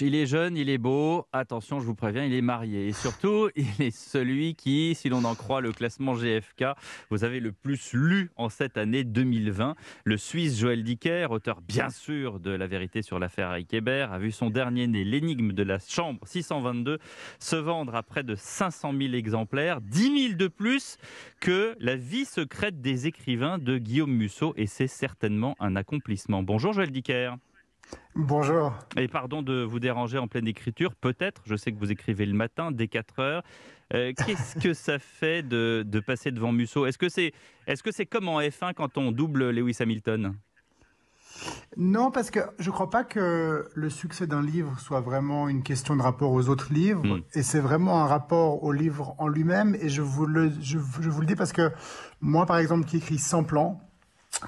Il est jeune, il est beau. Attention, je vous préviens, il est marié. Et surtout, il est celui qui, si l'on en croit le classement GFK, vous avez le plus lu en cette année 2020. Le Suisse Joël Dicker, auteur bien sûr de La vérité sur l'affaire harry a vu son dernier né, L'énigme de la chambre 622, se vendre à près de 500 000 exemplaires, 10 000 de plus que La vie secrète des écrivains de Guillaume Musso. Et c'est certainement un accomplissement. Bonjour Joël Dicker. Bonjour. Et pardon de vous déranger en pleine écriture, peut-être, je sais que vous écrivez le matin dès 4 heures. Euh, qu'est-ce que ça fait de, passer devant Musso Est-ce que c'est est -ce c'est comme en F1 quand on double Lewis Hamilton non, parce que je ne crois pas que le succès d'un livre soit vraiment une question de rapport aux autres livres, hmm. et c'est vraiment un rapport au livre en lui-même, et je vous, le, vous le dis parce que moi, par exemple, qui écris Sans plan »,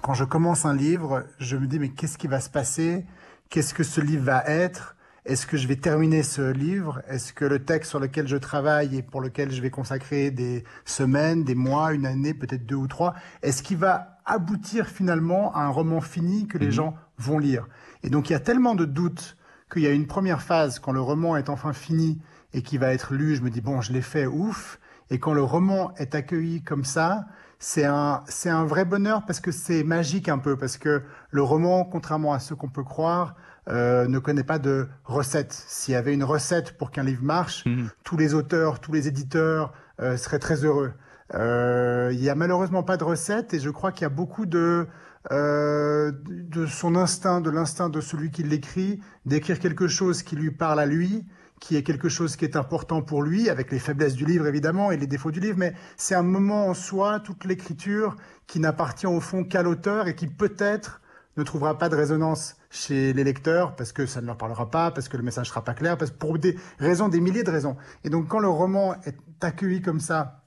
quand je commence un livre, je me dis mais qu'est-ce qui va se passer Qu'est-ce que ce livre va être Est-ce que je vais terminer ce livre Est-ce que le texte sur lequel je travaille et pour lequel je vais consacrer des semaines, des mois, une année, peut-être deux ou trois, est-ce qu'il va aboutir finalement à un roman fini que les mhm. gens vont lire Et donc il y a tellement de doutes qu'il y a une première phase quand le roman est enfin fini et qui va être lu, je me dis bon, je l'ai fait, ouf. Et quand le roman est accueilli comme ça, c'est un, c'est un vrai bonheur parce que c'est magique un peu, parce que le roman, contrairement à ce qu'on peut croire, euh, ne connaît pas de recette. S'il y avait une recette pour qu'un livre marche, mhm. tous les auteurs, tous les éditeurs euh, seraient très heureux. Euh, il n'y a malheureusement pas de recette et je crois qu'il y a beaucoup de, de son instinct, de l'instinct de celui qui l'écrit, d'écrire quelque chose qui lui parle à lui qui est quelque chose qui est important pour lui, avec les faiblesses du livre évidemment et les défauts du livre, mais c'est un moment en soi, toute l'écriture, qui n'appartient au fond qu'à l'auteur et qui peut-être ne trouvera pas de résonance chez les lecteurs parce que ça ne leur parlera pas, parce que le message sera pas clair, parce pour des raisons, des milliers de raisons. Et donc quand le roman est accueilli comme ça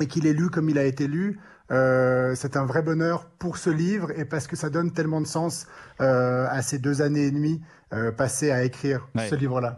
et qu'il est lu comme il a été lu, euh, c'est un vrai bonheur pour ce livre et parce que ça donne tellement de sens euh, à ces deux années et demie euh, passées à écrire ce livre-là.